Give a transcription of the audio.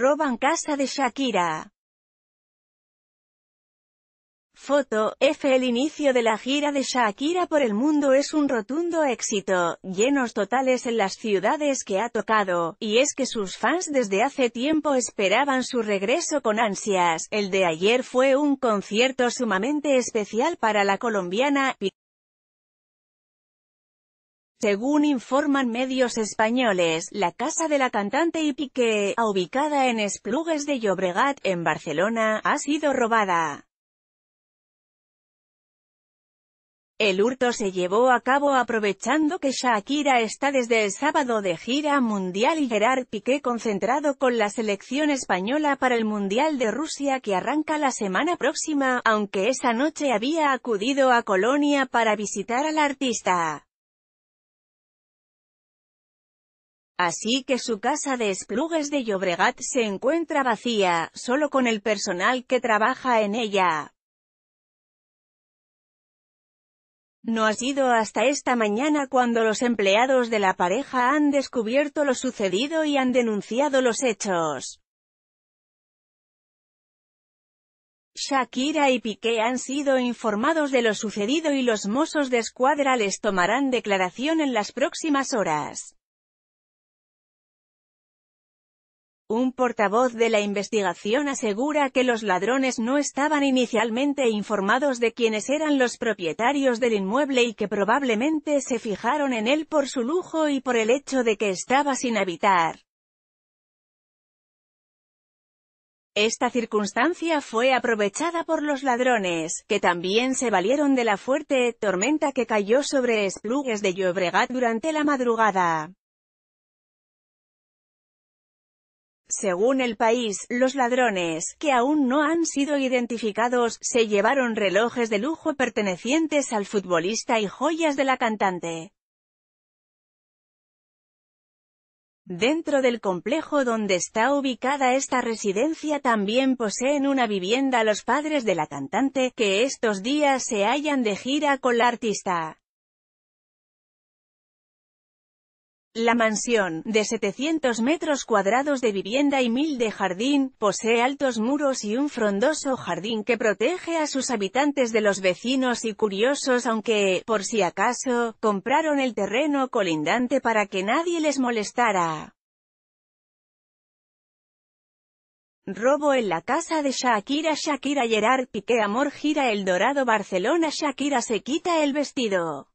Roban casa de Shakira. Foto, F. El inicio de la gira de Shakira por el mundo es un rotundo éxito, llenos totales en las ciudades que ha tocado, y es que sus fans desde hace tiempo esperaban su regreso con ansias. El de ayer fue un concierto sumamente especial para la colombiana, según informan medios españoles, la casa de la cantante y Piqué, ubicada en Esplugues de Llobregat, en Barcelona, ha sido robada. El hurto se llevó a cabo aprovechando que Shakira está desde el sábado de gira mundial y Gerard Piqué concentrado con la selección española para el Mundial de Rusia que arranca la semana próxima, aunque esa noche había acudido a Colonia para visitar al artista. Así que su casa de Esplugues de Llobregat se encuentra vacía, solo con el personal que trabaja en ella. No ha sido hasta esta mañana cuando los empleados de la pareja han descubierto lo sucedido y han denunciado los hechos. Shakira y Piqué han sido informados de lo sucedido y los mozos de escuadra les tomarán declaración en las próximas horas. Un portavoz de la investigación asegura que los ladrones no estaban inicialmente informados de quiénes eran los propietarios del inmueble y que probablemente se fijaron en él por su lujo y por el hecho de que estaba sin habitar. Esta circunstancia fue aprovechada por los ladrones, que también se valieron de la fuerte tormenta que cayó sobre Esplugues de Llobregat durante la madrugada. Según el país, los ladrones, que aún no han sido identificados, se llevaron relojes de lujo pertenecientes al futbolista y joyas de la cantante. Dentro del complejo donde está ubicada esta residencia también poseen una vivienda los padres de la cantante, que estos días se hallan de gira con la artista. La mansión, de 700 metros cuadrados de vivienda y mil de jardín, posee altos muros y un frondoso jardín que protege a sus habitantes de los vecinos y curiosos aunque, por si acaso, compraron el terreno colindante para que nadie les molestara. Robo en la casa de Shakira Shakira Gerard Piqué Amor gira el dorado Barcelona Shakira se quita el vestido